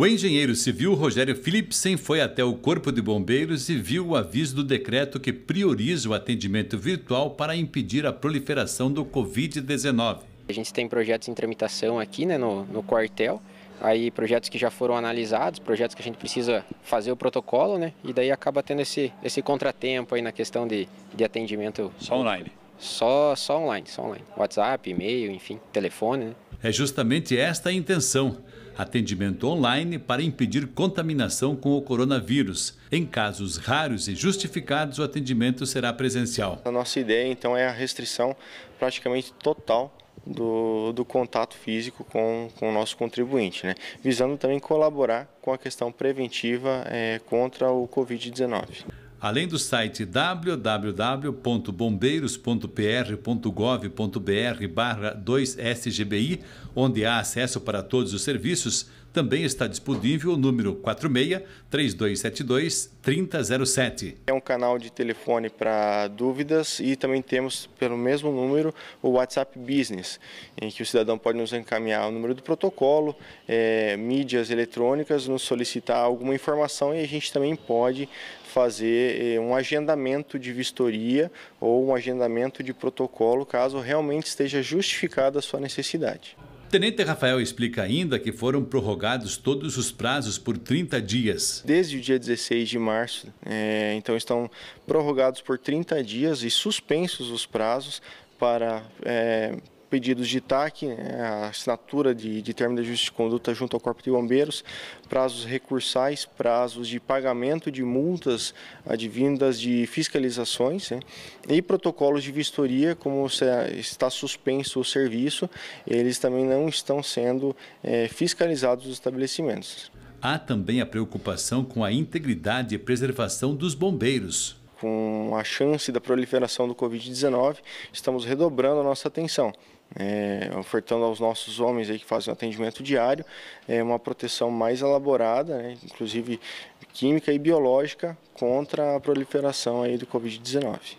O engenheiro civil Rogério Philipsen foi até o Corpo de Bombeiros e viu o aviso do decreto que prioriza o atendimento virtual para impedir a proliferação do Covid-19. A gente tem projetos em tramitação aqui né, no, no quartel, aí projetos que já foram analisados, projetos que a gente precisa fazer o protocolo, né? E daí acaba tendo esse, esse contratempo aí na questão de, de atendimento. Só online. Só, só online, só online. WhatsApp, e-mail, enfim, telefone. Né? É justamente esta a intenção. Atendimento online para impedir contaminação com o coronavírus. Em casos raros e justificados, o atendimento será presencial. A nossa ideia, então, é a restrição praticamente total do, do, contato físico com, com o nosso contribuinte, né? visando também colaborar com a questão preventiva é, contra o Covid-19. Além do site www.bombeiros.pr.gov.br/2sgbi, onde há acesso para todos os serviços, também está disponível o número 46 3272 3007. É um canal de telefone para dúvidas e também temos pelo mesmo número o WhatsApp Business, em que o cidadão pode nos encaminhar o número do protocolo, é, mídias eletrônicas, nos solicitar alguma informação e a gente também pode fazer eh, um agendamento de vistoria ou um agendamento de protocolo caso realmente esteja justificada a sua necessidade. Tenente Rafael explica ainda que foram prorrogados todos os prazos por 30 dias. Desde o dia 16 de março, é, então estão prorrogados por 30 dias e suspensos os prazos para é, pedidos de TAC, né, a assinatura de, de termo de ajuste de conduta junto ao Corpo de Bombeiros, prazos recursais, prazos de pagamento de multas advindas de fiscalizações né, e protocolos de vistoria, como se, é, está suspenso o serviço, eles também não estão sendo é, fiscalizados os estabelecimentos. Há também a preocupação com a integridade e preservação dos bombeiros com a chance da proliferação do Covid-19, estamos redobrando a nossa atenção é, ofertando aos nossos homens aí que fazem atendimento diário é, uma proteção mais elaborada, né, inclusive química e biológica, contra a proliferação aí do Covid-19.